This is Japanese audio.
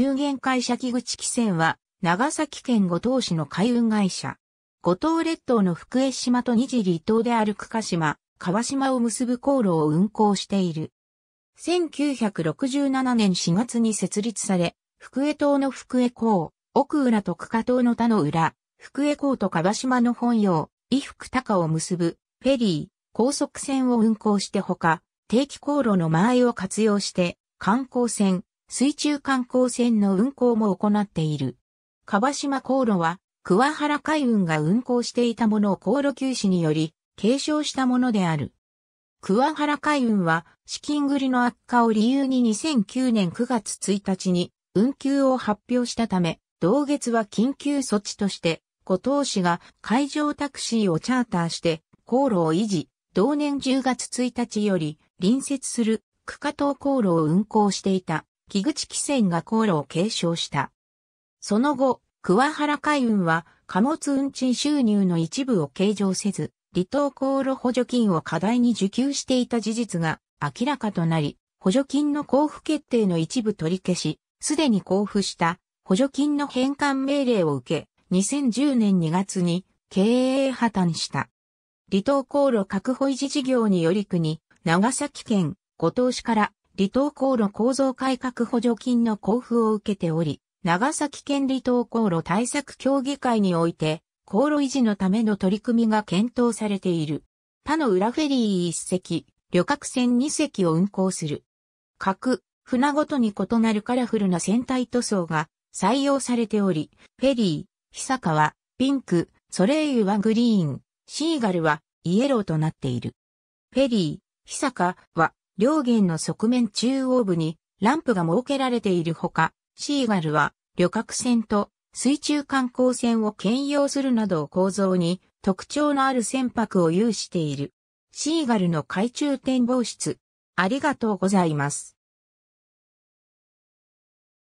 有限会社木口汽船は、長崎県五島市の海運会社。五島列島の福江島と二次離島である久鹿島、川島を結ぶ航路を運航している。1967年4月に設立され、福江島の福江港、奥浦と久賀島の田の浦、福江港と川島の本用、伊福高を結ぶ、フェリー、高速船を運航してほか、定期航路の間合いを活用して、観光船、水中観光船の運航も行っている。川島航路は、桑原海運が運航していたものを航路休止により、継承したものである。桑原海運は、資金繰りの悪化を理由に2009年9月1日に、運休を発表したため、同月は緊急措置として、後藤氏が海上タクシーをチャーターして、航路を維持、同年10月1日より、隣接する区下島航路を運行していた。木口汽船が航路を継承した。その後、桑原海運は貨物運賃収入の一部を計上せず、離島航路補助金を課題に受給していた事実が明らかとなり、補助金の交付決定の一部取り消し、すでに交付した補助金の返還命令を受け、2010年2月に経営破綻した。離島航路確保維持事業により国、長崎県、五島市から離島航路構造改革補助金の交付を受けており、長崎県離島航路対策協議会において、航路維持のための取り組みが検討されている。他の裏フェリー1隻、旅客船2隻を運航する。各船ごとに異なるカラフルな船体塗装が採用されており、フェリー、久川はピンク、ソレイユはグリーン、シーガルはイエローとなっている。フェリー、久川は両舷の側面中央部にランプが設けられているほか、シーガルは旅客船と水中観光船を兼用するなどを構造に特徴のある船舶を有している。シーガルの海中展望室。ありがとうございます。